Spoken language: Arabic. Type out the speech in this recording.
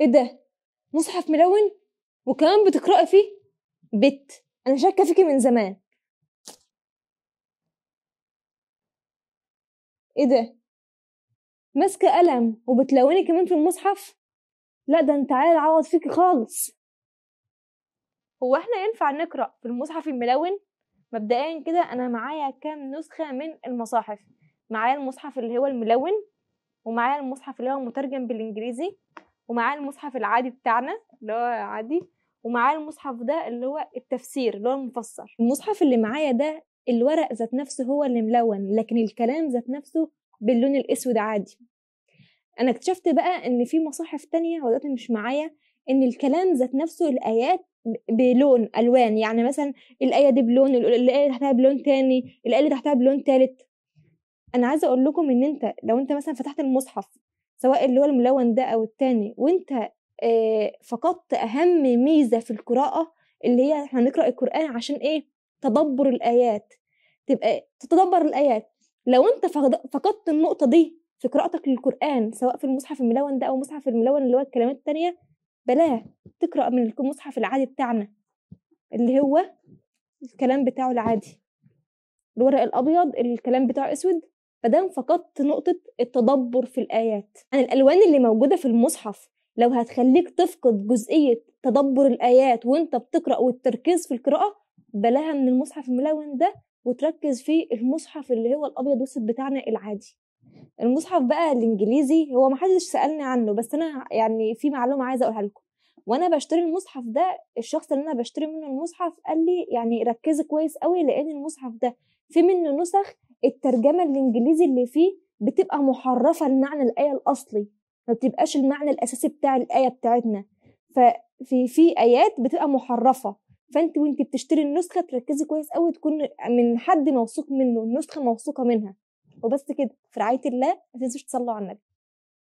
ايه ده مصحف ملون وكمان بتقرأي فيه بت انا شاكه فيكي من زمان ايه ده ماسكه قلم وبتلوني كمان في المصحف لا ده انت عيل عوض فيكي خالص هو احنا ينفع نقرا في المصحف الملون مبدئيا كده انا معايا كام نسخه من المصاحف معايا المصحف اللي هو الملون ومعايا المصحف اللي هو مترجم بالانجليزي ومعاه المصحف العادي بتاعنا اللي هو عادي ومعاه المصحف ده اللي هو التفسير اللي هو المفسر المصحف اللي معايا ده الورق ذات نفسه هو اللي ملون لكن الكلام ذات نفسه باللون الاسود عادي انا اكتشفت بقى ان في مصاحف تانية ودلوقتي مش معايا ان الكلام ذات نفسه الايات بلون الوان يعني مثلا الايه دي بلون الايه اللي تحتها بلون تاني الايه اللي تحتها بلون تالت انا عايزه اقول لكم ان انت لو انت مثلا فتحت المصحف سواء اللي هو الملون ده او التاني وانت فقدت اهم ميزه في القراءه اللي هي احنا نقرا القران عشان ايه تدبر الايات تبقى تتدبر الايات لو انت فقدت النقطه دي في قراءتك للقران سواء في المصحف الملون ده او المصحف الملون اللي هو الكلمات التانية بلاه تقرا من المصحف العادي بتاعنا اللي هو الكلام بتاعه العادي الورق الابيض الكلام بتاعه اسود فده فقدت نقطة التدبر في الآيات عن الألوان اللي موجودة في المصحف لو هتخليك تفقد جزئية تدبر الآيات وانت بتقرأ والتركيز في القراءة بلاها من المصحف الملون ده وتركز في المصحف اللي هو الأبيض وسط بتاعنا العادي المصحف بقى الإنجليزي هو محدش سألني عنه بس أنا يعني في معلومة عايزة أقولها لكم وانا بشتري المصحف ده الشخص اللي انا بشتري منه المصحف قال لي يعني ركزي كويس قوي لان المصحف ده في منه نسخ الترجمه الانجليزي اللي فيه بتبقى محرفه لمعنى الايه الاصلي ما بتبقاش المعنى الاساسي بتاع الايه بتاعتنا ففي في ايات بتبقى محرفه فانت وانت بتشتري النسخه تركزي كويس قوي تكون من حد موثوق منه النسخه موثوقه منها وبس كده في رعايه الله ما تنسوش تصلوا على النبي